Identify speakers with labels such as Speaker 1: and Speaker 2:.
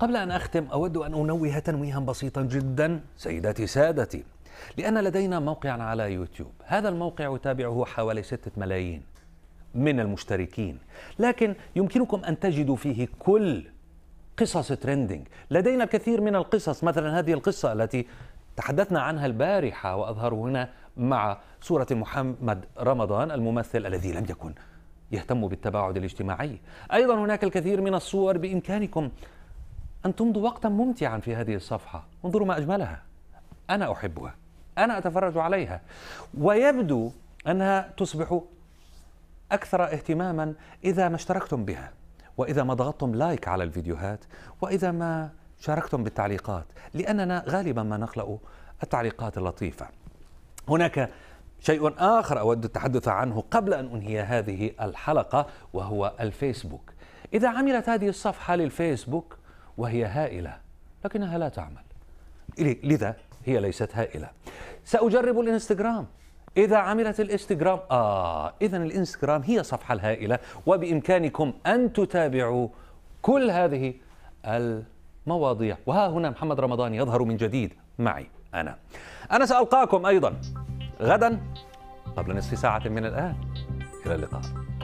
Speaker 1: قبل أن أختم أود أن أنوه تنويها بسيطا جدا سيداتي سادتي لأن لدينا موقعا على يوتيوب هذا الموقع يتابعه حوالي ستة ملايين من المشتركين لكن يمكنكم أن تجدوا فيه كل قصص تريندينج لدينا الكثير من القصص مثلا هذه القصة التي تحدثنا عنها البارحة وأظهر هنا مع صورة محمد رمضان الممثل الذي لم يكن يهتم بالتباعد الاجتماعي أيضا هناك الكثير من الصور بإمكانكم أن تمضوا وقتا ممتعا في هذه الصفحة انظروا ما أجملها أنا أحبها أنا أتفرج عليها ويبدو أنها تصبح أكثر اهتماما إذا ما اشتركتم بها وإذا ما ضغطتم لايك على الفيديوهات وإذا ما شاركتم بالتعليقات لأننا غالبا ما نخلق التعليقات اللطيفة هناك شيء آخر أود التحدث عنه قبل أن أنهي هذه الحلقة وهو الفيسبوك إذا عملت هذه الصفحة للفيسبوك وهي هائلة لكنها لا تعمل لذا هي ليست هائلة سأجرب الانستغرام إذا عملت الانستغرام آه إذا الانستغرام هي الصفحة الهائلة وبإمكانكم أن تتابعوا كل هذه المواضيع وها هنا محمد رمضان يظهر من جديد معي أنا أنا سألقاكم أيضا غدا قبل نصف ساعة من الآن إلى اللقاء